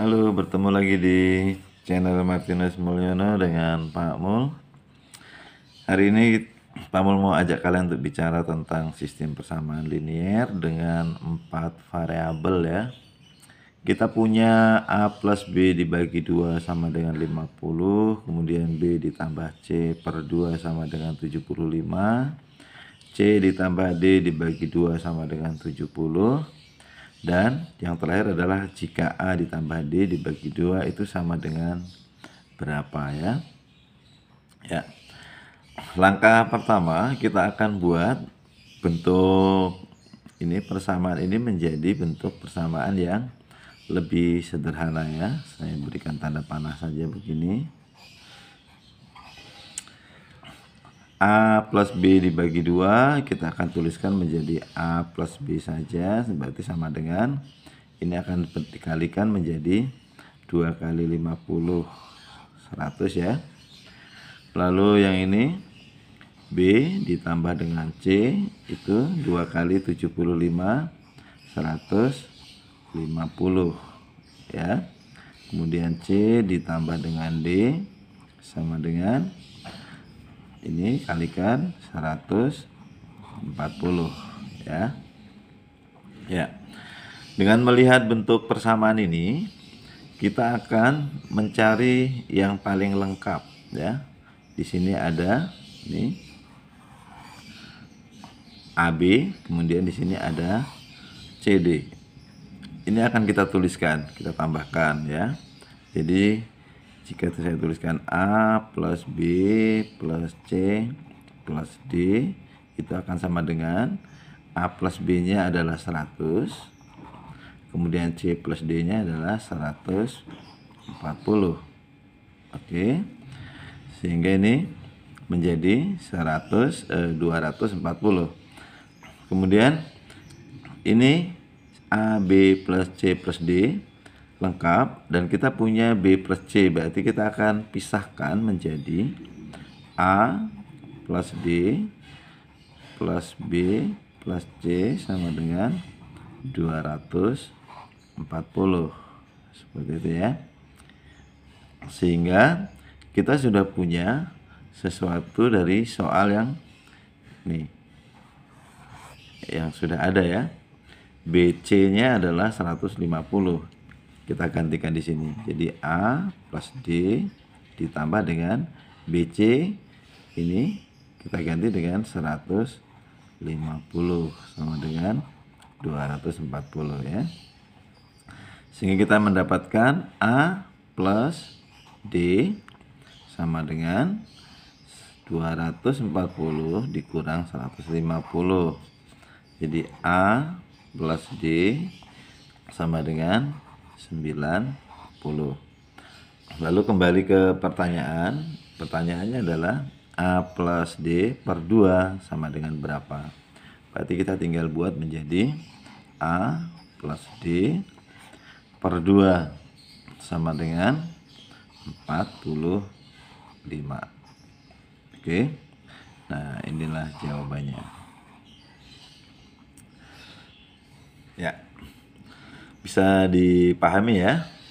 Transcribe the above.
Halo, bertemu lagi di channel Martinez Mulyono dengan Pak Mul. Hari ini Pak Mul mau ajak kalian untuk bicara tentang sistem persamaan linier dengan empat variabel ya. Kita punya A plus B dibagi 2 sama dengan 50, kemudian B ditambah C per 2 sama dengan 75, C ditambah D dibagi 2 sama dengan 70, dan yang terakhir adalah jika A ditambah D dibagi 2 itu sama dengan berapa ya. Ya. Langkah pertama kita akan buat bentuk ini persamaan ini menjadi bentuk persamaan yang lebih sederhana ya. Saya berikan tanda panah saja begini. A plus B dibagi 2 kita akan tuliskan menjadi A plus B saja berarti sama dengan ini akan dikalikan menjadi 2 kali 50 100 ya lalu yang ini B ditambah dengan C itu 2 kali 75 150 ya kemudian C ditambah dengan D sama dengan ini kalikan 140 ya. Ya. Dengan melihat bentuk persamaan ini, kita akan mencari yang paling lengkap ya. Di sini ada ini AB, kemudian di sini ada CD. Ini akan kita tuliskan, kita tambahkan ya. Jadi jika saya tuliskan A plus B plus C plus D itu akan sama dengan A plus B nya adalah 100 kemudian C plus D nya adalah 140 oke sehingga ini menjadi 100 eh, 240 kemudian ini A B plus C plus D lengkap dan kita punya B plus C berarti kita akan pisahkan menjadi A plus D plus B plus C sama dengan 240 seperti itu ya sehingga kita sudah punya sesuatu dari soal yang nih yang sudah ada ya BC nya adalah 150 kita gantikan di sini. Jadi A plus D ditambah dengan BC ini kita ganti dengan 150 sama dengan 240 ya. Sehingga kita mendapatkan A plus D sama dengan 240 dikurang 150. Jadi A plus D sama dengan 90. Lalu kembali ke pertanyaan. Pertanyaannya adalah A plus D per 2 sama dengan berapa? Berarti kita tinggal buat menjadi A plus D per 2 sama dengan 45. Oke. Nah, inilah jawabannya. Ya bisa dipahami ya